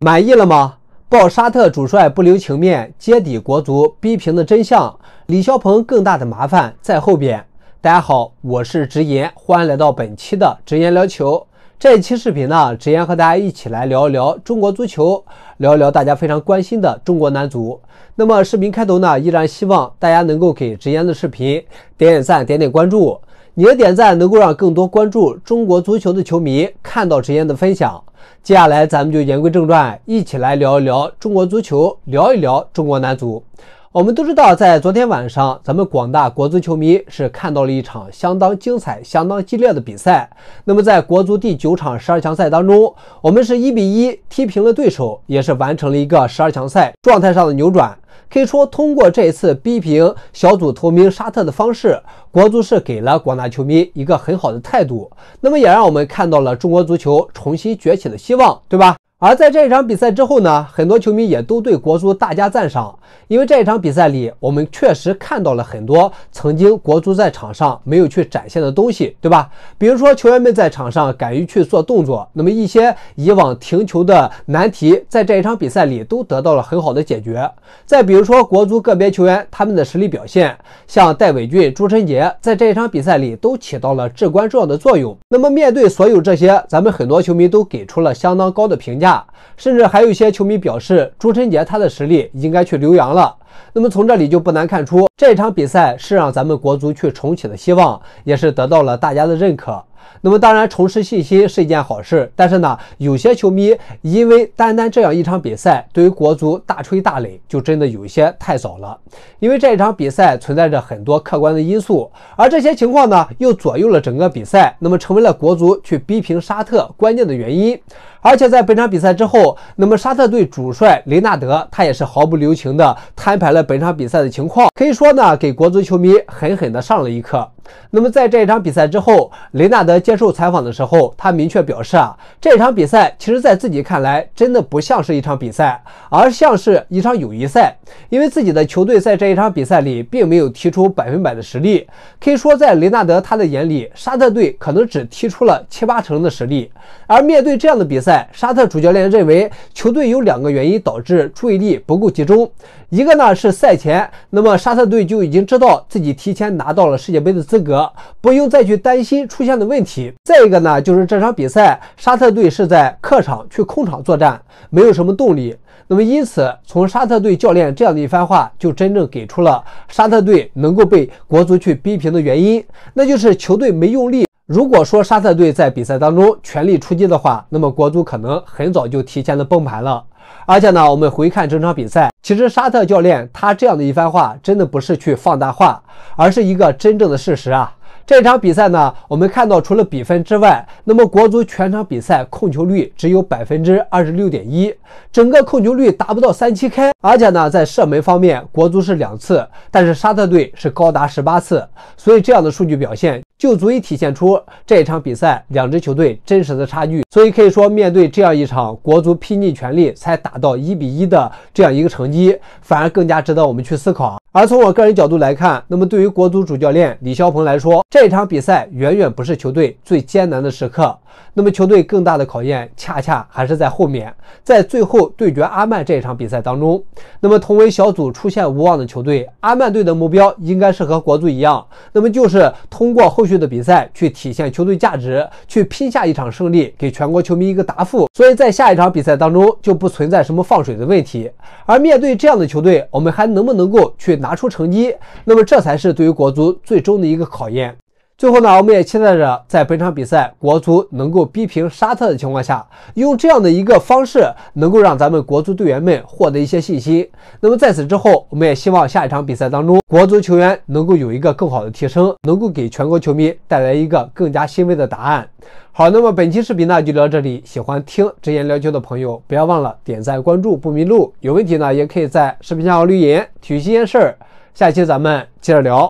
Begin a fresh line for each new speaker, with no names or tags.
满意了吗？曝沙特主帅不留情面揭底国足逼平的真相，李霄鹏更大的麻烦在后边。大家好，我是直言，欢迎来到本期的直言聊球。这一期视频呢，直言和大家一起来聊一聊中国足球，聊一聊大家非常关心的中国男足。那么视频开头呢，依然希望大家能够给直言的视频点点赞，点点关注。你的点赞能够让更多关注中国足球的球迷看到陈岩的分享。接下来，咱们就言归正传，一起来聊一聊中国足球，聊一聊中国男足。我们都知道，在昨天晚上，咱们广大国足球迷是看到了一场相当精彩、相当激烈的比赛。那么，在国足第九场十二强赛当中，我们是一比一踢平了对手，也是完成了一个十二强赛状态上的扭转。可以说，通过这一次逼平小组头名沙特的方式，国足是给了广大球迷一个很好的态度，那么也让我们看到了中国足球重新崛起的希望，对吧？而在这一场比赛之后呢，很多球迷也都对国足大加赞赏，因为这一场比赛里，我们确实看到了很多曾经国足在场上没有去展现的东西，对吧？比如说球员们在场上敢于去做动作，那么一些以往停球的难题，在这一场比赛里都得到了很好的解决。再比如说国足个别球员他们的实力表现，像戴伟俊、朱辰杰，在这一场比赛里都起到了至关重要的作用。那么面对所有这些，咱们很多球迷都给出了相当高的评价。甚至还有一些球迷表示，朱晨杰他的实力应该去留洋了。那么从这里就不难看出，这场比赛是让咱们国足去重启的希望，也是得到了大家的认可。那么当然，重拾信心是一件好事，但是呢，有些球迷因为单单这样一场比赛，对于国足大吹大擂，就真的有些太早了。因为这一场比赛存在着很多客观的因素，而这些情况呢，又左右了整个比赛，那么成为了国足去逼平沙特关键的原因。而且在本场比赛之后，那么沙特队主帅雷纳德他也是毫不留情的摊牌了本场比赛的情况，可以说呢，给国足球迷狠狠的上了一课。那么在这一场比赛之后，雷纳德接受采访的时候，他明确表示啊，这场比赛其实在自己看来，真的不像是一场比赛，而像是一场友谊赛。因为自己的球队在这一场比赛里，并没有提出百分百的实力，可以说在雷纳德他的眼里，沙特队可能只踢出了七八成的实力。而面对这样的比赛，沙特主教练认为球队有两个原因导致注意力不够集中，一个呢是赛前，那么沙特队就已经知道自己提前拿到了世界杯的资。资格不用再去担心出现的问题。再一个呢，就是这场比赛沙特队是在客场去空场作战，没有什么动力。那么因此，从沙特队教练这样的一番话，就真正给出了沙特队能够被国足去逼平的原因，那就是球队没用力。如果说沙特队在比赛当中全力出击的话，那么国足可能很早就提前的崩盘了。而且呢，我们回看整场比赛，其实沙特教练他这样的一番话，真的不是去放大话，而是一个真正的事实啊。这场比赛呢，我们看到除了比分之外，那么国足全场比赛控球率只有百分之二十六点一，整个控球率达不到三七开。而且呢，在射门方面，国足是两次，但是沙特队是高达十八次，所以这样的数据表现。就足以体现出这一场比赛两支球队真实的差距，所以可以说，面对这样一场国足拼尽全力才打到一比一的这样一个成绩，反而更加值得我们去思考。而从我个人角度来看，那么对于国足主教练李霄鹏来说，这场比赛远远不是球队最艰难的时刻。那么球队更大的考验，恰恰还是在后面，在最后对决阿曼这一场比赛当中。那么同为小组出现无望的球队，阿曼队的目标应该是和国足一样，那么就是通过后续的比赛去体现球队价值，去拼下一场胜利，给全国球迷一个答复。所以在下一场比赛当中，就不存在什么放水的问题。而面对这样的球队，我们还能不能够去拿出成绩？那么这才是对于国足最终的一个考验。最后呢，我们也期待着在本场比赛国足能够逼平沙特的情况下，用这样的一个方式能够让咱们国足队员们获得一些信心。那么在此之后，我们也希望下一场比赛当中，国足球员能够有一个更好的提升，能够给全国球迷带来一个更加欣慰的答案。好，那么本期视频呢就到这里，喜欢听直言聊球的朋友，不要忘了点赞关注不迷路。有问题呢，也可以在视频下方留言体育新鲜事儿，下期咱们接着聊。